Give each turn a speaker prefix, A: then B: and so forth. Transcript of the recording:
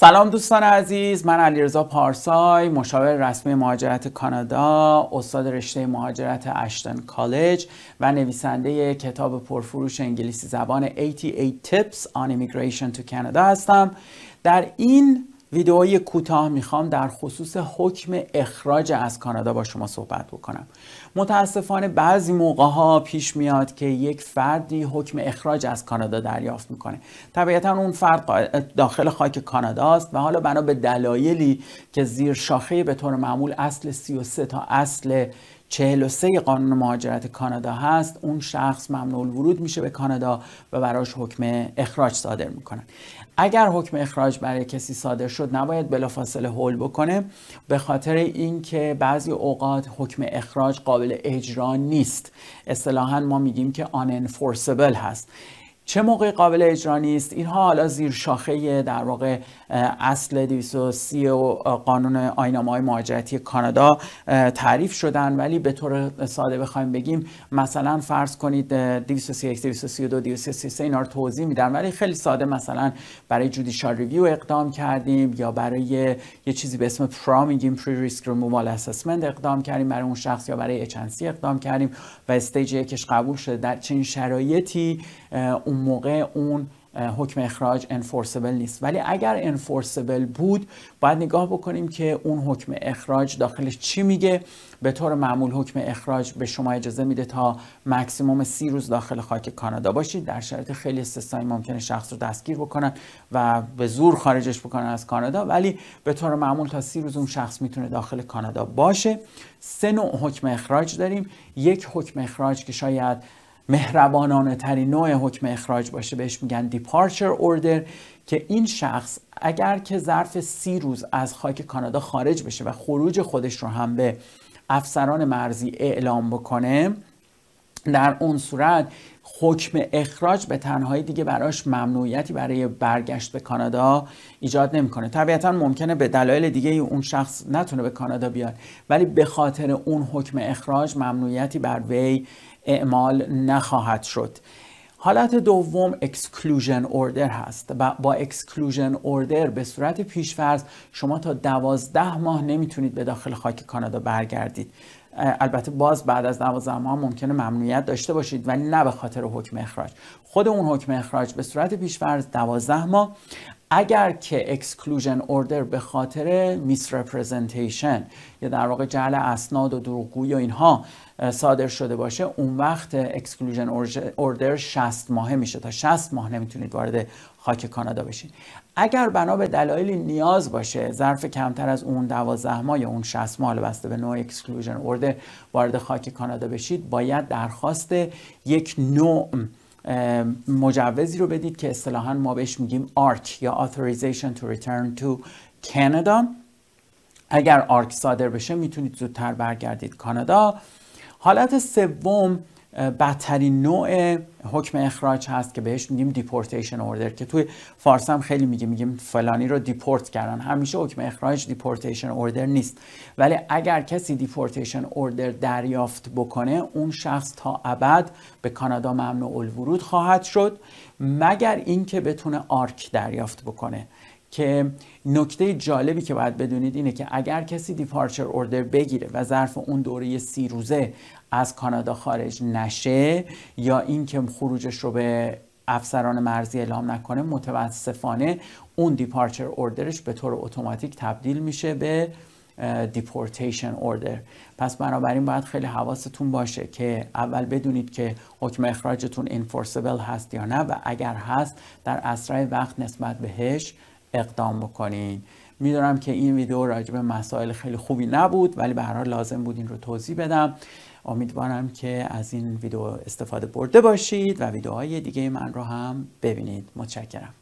A: سلام دوستان عزیز من علیرضا پارسای مشاور رسمی مهاجرت کانادا استاد رشته مهاجرت اشتن کالج و نویسنده کتاب پرفروش انگلیسی زبان 88 Tips on Immigration to Canada هستم در این ویدئوی کوتاه میخوام در خصوص حکم اخراج از کانادا با شما صحبت بکنم متاسفانه بعضی موقع ها پیش میاد که یک فردی حکم اخراج از کانادا دریافت میکنه طبیعتا اون فرد داخل خاک کانادا است و حالا بنا به دلایلی که زیر شاخه به طور معمول اصل 33 تا اصل 43 قانون مهاجرت کانادا هست اون شخص ممنوع ورود میشه به کانادا و براش حکم اخراج صادر میکنن اگر حکم اخراج برای کسی صادر شد نباید بلافاصله هول بکنه به خاطر اینکه بعضی اوقات حکم اخراج قابل اجرا نیست اصطلاحا ما میگیم که آن هست چه موقع قابل اجرا نیست اینها حالا زیر شاخه در واقع اصل 230 و قانون آینامه های مهاجرتی کانادا تعریف شدن ولی به طور ساده بخوایم بگیم مثلا فرض کنید 231 232 233 اینا رو توضیح میدن ولی خیلی ساده مثلا برای جودیشال ریویو اقدام کردیم یا برای یه چیزی به اسم پرا میگیم پری ریسک ریمووال اسسمنت اقدام کردیم برای اون شخص یا برای اچ اقدام کردیم و استیج یکش قبول شده در چنین شرایطی اون موقع اون حکم اخراج انفورسبل نیست ولی اگر انفورسبل بود باید نگاه بکنیم که اون حکم اخراج داخلش چی میگه به طور معمول حکم اخراج به شما اجازه میده تا مکسیموم سی روز داخل خاک کانادا باشید در شرایط خیلی استثنایی ممکنه شخص رو دستگیر بکنن و به زور خارجش بکنن از کانادا ولی به طور معمول تا سی روز اون شخص میتونه داخل کانادا باشه سه نوع حکم اخراج داریم یک حکم اخراج که شاید مهربانانه ترین نوع حکم اخراج باشه بهش میگن دیپارچر اوردر که این شخص اگر که ظرف سی روز از خاک کانادا خارج بشه و خروج خودش رو هم به افسران مرزی اعلام بکنه در اون صورت حکم اخراج به تنهایی دیگه براش ممنوعیتی برای برگشت به کانادا ایجاد نمیکنه طبیعتا ممکنه به دلایل دیگه اون شخص نتونه به کانادا بیاد ولی به خاطر اون حکم اخراج ممنوعیتی بر وی اعمال نخواهد شد حالت دوم اکسکلوژن اوردر هست و با اکسکلوژن اوردر به صورت پیشفرض شما تا دوازده ماه نمیتونید به داخل خاک کانادا برگردید البته باز بعد از 12 ماه ممکنه ممنوعیت داشته باشید ولی نه به خاطر حکم اخراج خود اون حکم اخراج به صورت فرض 12 ماه اگر که اکسکلوژن اوردر به خاطر میس یا در واقع جعل اسناد و دروغگویی و اینها صادر شده باشه اون وقت اکسکلوژن اوردر 60 ماهه میشه تا 60 ماه نمیتونید وارد خاک کانادا بشید. اگر بنا به دلایلی نیاز باشه ظرف کمتر از اون 12 ماه یا اون 60 ماه بسته به نوع اکسکلوژن اوردر وارد خاک کانادا بشید باید درخواست یک نوع مجوزی رو بدید که اصطلاحا ما بهش میگیم آرک یا Authorization to Return to Canada اگر آرک صادر بشه میتونید زودتر برگردید کانادا حالت سوم بدترین نوع حکم اخراج هست که بهش میگیم دیپورتیشن اوردر که توی فارس هم خیلی میگیم میگیم فلانی رو دیپورت کردن همیشه حکم اخراج دیپورتیشن اوردر نیست ولی اگر کسی دیپورتیشن اوردر دریافت بکنه اون شخص تا ابد به کانادا ممنوع الورود خواهد شد مگر اینکه بتونه آرک دریافت بکنه که نکته جالبی که باید بدونید اینه که اگر کسی دیپارچر اوردر بگیره و ظرف اون دوره سی روزه از کانادا خارج نشه یا اینکه خروجش رو به افسران مرزی اعلام نکنه متوسفانه اون دیپارچر اوردرش به طور اتوماتیک تبدیل میشه به دیپورتیشن اوردر پس بنابراین باید خیلی حواستون باشه که اول بدونید که حکم اخراجتون انفورسبل هست یا نه و اگر هست در اسرع وقت نسبت بهش اقدام بکنین میدونم که این ویدیو راجع به مسائل خیلی خوبی نبود ولی به هر حال لازم بود این رو توضیح بدم امیدوارم که از این ویدیو استفاده برده باشید و ویدیوهای دیگه من رو هم ببینید متشکرم